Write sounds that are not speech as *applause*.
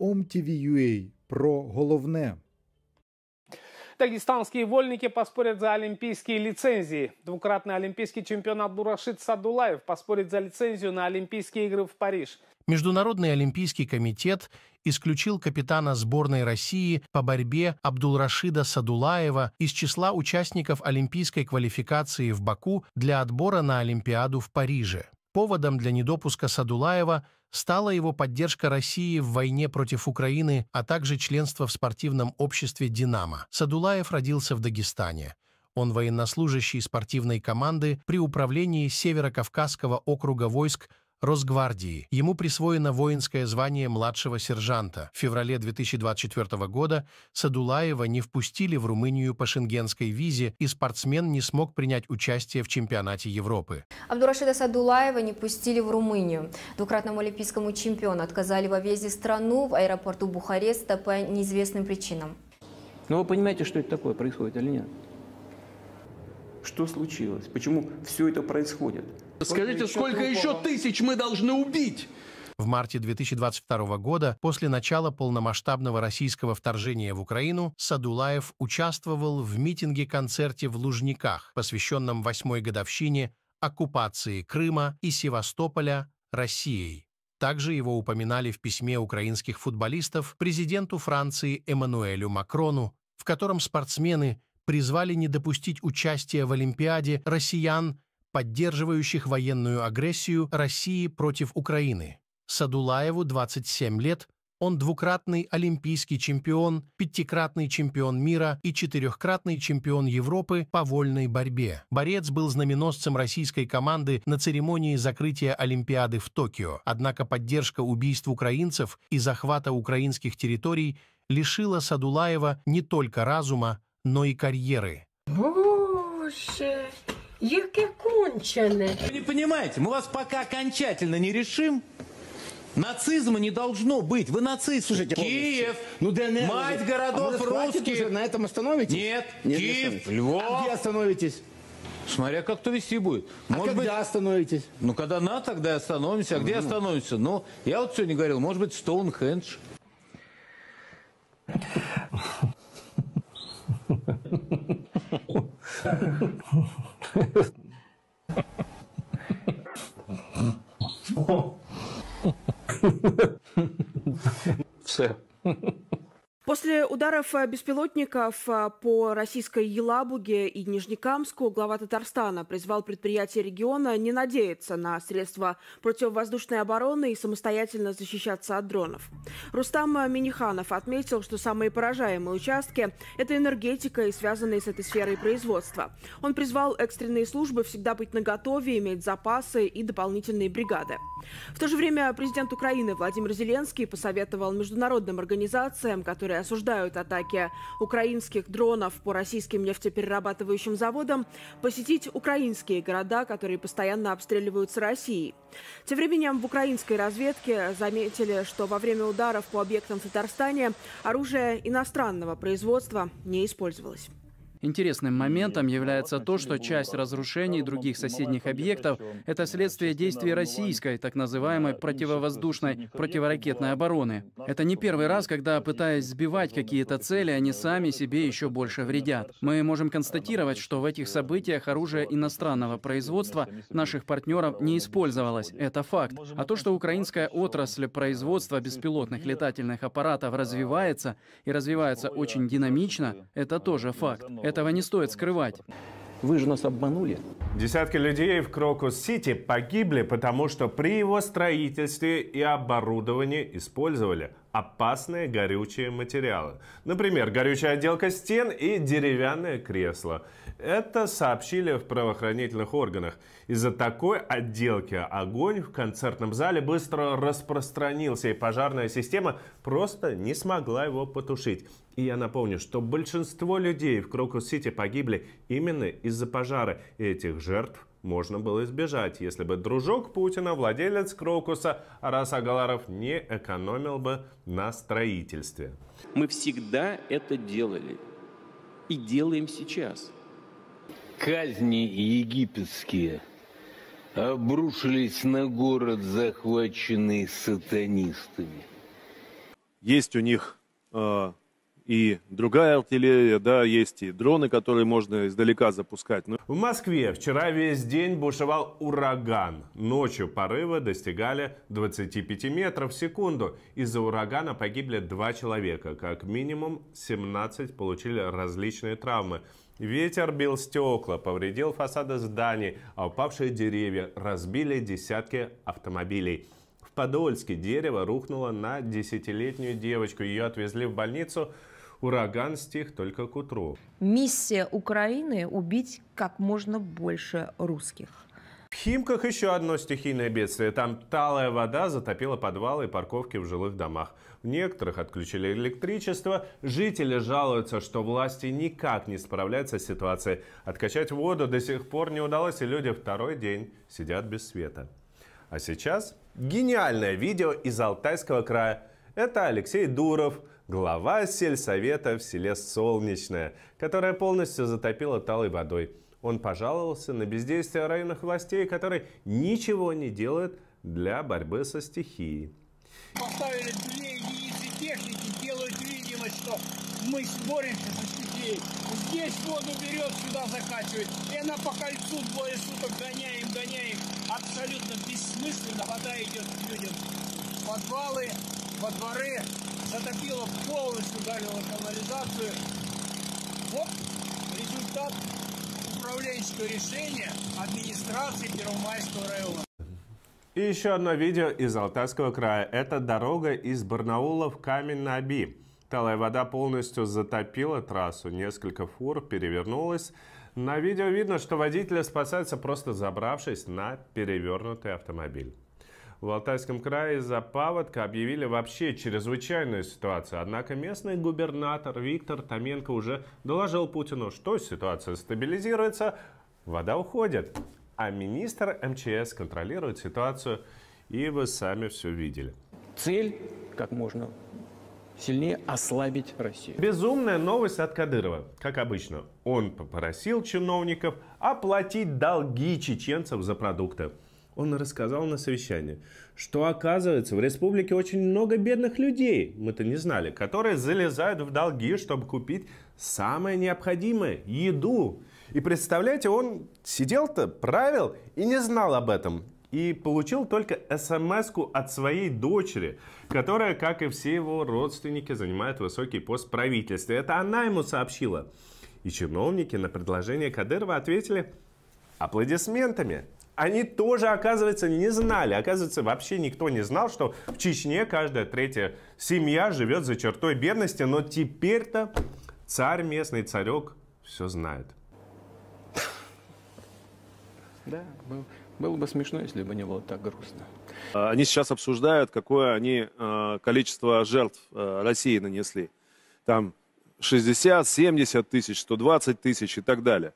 OMTV.ua про головне. Дагестанские вольники поспорят за олимпийские лицензии. Двукратный олимпийский чемпион Бурашид Садулаев поспорит за лицензию на Олимпийские игры в Париж. Международный олимпийский комитет исключил капитана сборной России по борьбе Абдулрашида Садулаева из числа участников олимпийской квалификации в Баку для отбора на Олимпиаду в Париже. Поводом для недопуска Садулаева стала его поддержка России в войне против Украины, а также членство в спортивном обществе «Динамо». Садулаев родился в Дагестане. Он военнослужащий спортивной команды при управлении Северо-Кавказского округа войск Росгвардии. Ему присвоено воинское звание младшего сержанта. В феврале 2024 года Садулаева не впустили в Румынию по шенгенской визе, и спортсмен не смог принять участие в чемпионате Европы. Абдурашида Садулаева не пустили в Румынию. Двукратному олимпийскому чемпиону отказали во въезде в страну в аэропорту Бухареста по неизвестным причинам. Но ну, вы понимаете, что это такое происходит или нет? Что случилось? Почему все это происходит? Скажите, Только сколько еще тысяч мы должны убить? В марте 2022 года, после начала полномасштабного российского вторжения в Украину, Садулаев участвовал в митинге-концерте в Лужниках, посвященном восьмой годовщине оккупации Крыма и Севастополя Россией. Также его упоминали в письме украинских футболистов президенту Франции Эммануэлю Макрону, в котором спортсмены призвали не допустить участия в Олимпиаде россиян, поддерживающих военную агрессию России против Украины. Садулаеву 27 лет, он двукратный олимпийский чемпион, пятикратный чемпион мира и четырехкратный чемпион Европы по вольной борьбе. Борец был знаменосцем российской команды на церемонии закрытия Олимпиады в Токио, однако поддержка убийств украинцев и захвата украинских территорий лишила Садулаева не только разума, но и карьеры. Боже, яке кончене. Вы не понимаете, мы вас пока окончательно не решим. Нацизма не должно быть. Вы нацист. Слушайте, Киев, ну, ДНР мать уже. А городов а русских. Уже на этом остановитесь? Нет, Нет Киев, остановитесь. Львов. А где остановитесь? Смотря как то вести будет. А может а когда быть, остановитесь? Ну, когда на, тогда и остановимся. А где ну. остановимся? Ну, я вот сегодня говорил, может быть, Стоунхендж. 주 어. *laughs* 요 После ударов э, беспилотников э, по российской Елабуге и Нижнекамску глава Татарстана призвал предприятия региона не надеяться на средства противовоздушной обороны и самостоятельно защищаться от дронов. Рустам э, Миниханов отметил, что самые поражаемые участки – это энергетика и связанные с этой сферой производства. Он призвал экстренные службы всегда быть наготове, иметь запасы и дополнительные бригады. В то же время президент Украины Владимир Зеленский посоветовал международным организациям, которые осуждают атаки украинских дронов по российским нефтеперерабатывающим заводам, посетить украинские города, которые постоянно обстреливаются Россией. Тем временем в украинской разведке заметили, что во время ударов по объектам в Татарстане оружие иностранного производства не использовалось. Интересным моментом является то, что часть разрушений других соседних объектов — это следствие действий российской, так называемой противовоздушной, противоракетной обороны. Это не первый раз, когда, пытаясь сбивать какие-то цели, они сами себе еще больше вредят. Мы можем констатировать, что в этих э, событиях оружие иностранного производства наших партнеров не использовалось. Это факт. А то, что украинская отрасль э, производства беспилотных летательных аппаратов а, развивается и развивается очень динамично, это тоже факт. Это этого не стоит скрывать. Вы же нас обманули. Десятки людей в Крокус-Сити погибли, потому что при его строительстве и оборудовании использовали опасные горючие материалы. Например, горючая отделка стен и деревянное кресло. Это сообщили в правоохранительных органах. Из-за такой отделки огонь в концертном зале быстро распространился, и пожарная система просто не смогла его потушить. И я напомню, что большинство людей в Крокус-Сити погибли именно из-за пожара, и этих жертв можно было избежать, если бы дружок Путина, владелец Крокуса Арас Агаларов не экономил бы на строительстве. Мы всегда это делали и делаем сейчас. Казни египетские обрушились на город, захваченный сатанистами. Есть у них э, и другая артиллерия, да, есть и дроны, которые можно издалека запускать. Но... Ну, в Москве вчера весь день бушевал ураган. Ночью порывы достигали 25 метров в секунду. Из-за урагана погибли два человека. Как минимум 17 получили различные травмы. Ветер бил стекла, повредил фасады зданий, а упавшие деревья разбили десятки автомобилей. Подольске дерево рухнуло на десятилетнюю девочку. Ее отвезли в больницу. Ураган стих только к утру. Миссия Украины – убить как можно больше русских. В Химках еще одно стихийное бедствие. Там талая вода затопила подвалы и парковки в жилых домах. В некоторых отключили электричество. Жители жалуются, что власти никак не справляются с ситуацией. Откачать воду до сих пор не удалось, и люди второй день сидят без света. А сейчас Гениальное видео из Алтайского края. Это Алексей Дуров, глава сельсовета в селе Солнечное, которое полностью затопило талой водой. Он пожаловался на бездействие районных властей, которые ничего не делают для борьбы со стихией. Поставили две единицы техники, делают видимость, что мы боремся за людей. Здесь воду берет, сюда закачивает. И она по кольцу двое суток гоняем, гоняем. Абсолютно бессмысленно вода идет к людям. подвалы, во дворы. затопило полностью, ударила канализацию. Вот результат управленческого решения администрации Первомайского района. И еще одно видео из Алтайского края. Это дорога из Барнаула в Камень-на-Аби. Талая вода полностью затопила трассу, несколько фур перевернулось. На видео видно, что водителя спасается, просто забравшись на перевернутый автомобиль. В Алтайском крае из-за паводка объявили вообще чрезвычайную ситуацию. Однако местный губернатор Виктор Томенко уже доложил Путину, что ситуация стабилизируется, вода уходит. А министр МЧС контролирует ситуацию, и вы сами все видели. Цель, как можно сильнее ослабить Россию. Безумная новость от Кадырова. Как обычно, он попросил чиновников оплатить долги чеченцев за продукты. Он рассказал на совещании, что оказывается в республике очень много бедных людей, мы-то не знали, которые залезают в долги, чтобы купить самое необходимое – еду. И представляете, он сидел-то, правил и не знал об этом и получил только смс от своей дочери, которая, как и все его родственники, занимает высокий пост в правительстве. Это она ему сообщила. И чиновники на предложение Кадырова ответили аплодисментами. Они тоже, оказывается, не знали. Оказывается, вообще никто не знал, что в Чечне каждая третья семья живет за чертой бедности. Но теперь-то царь местный, царек, все знает. Да, был, было бы смешно, если бы не было так грустно. А, они сейчас обсуждают, какое они а, количество жертв а, России нанесли. Там 60, 70 тысяч, 120 тысяч и так далее.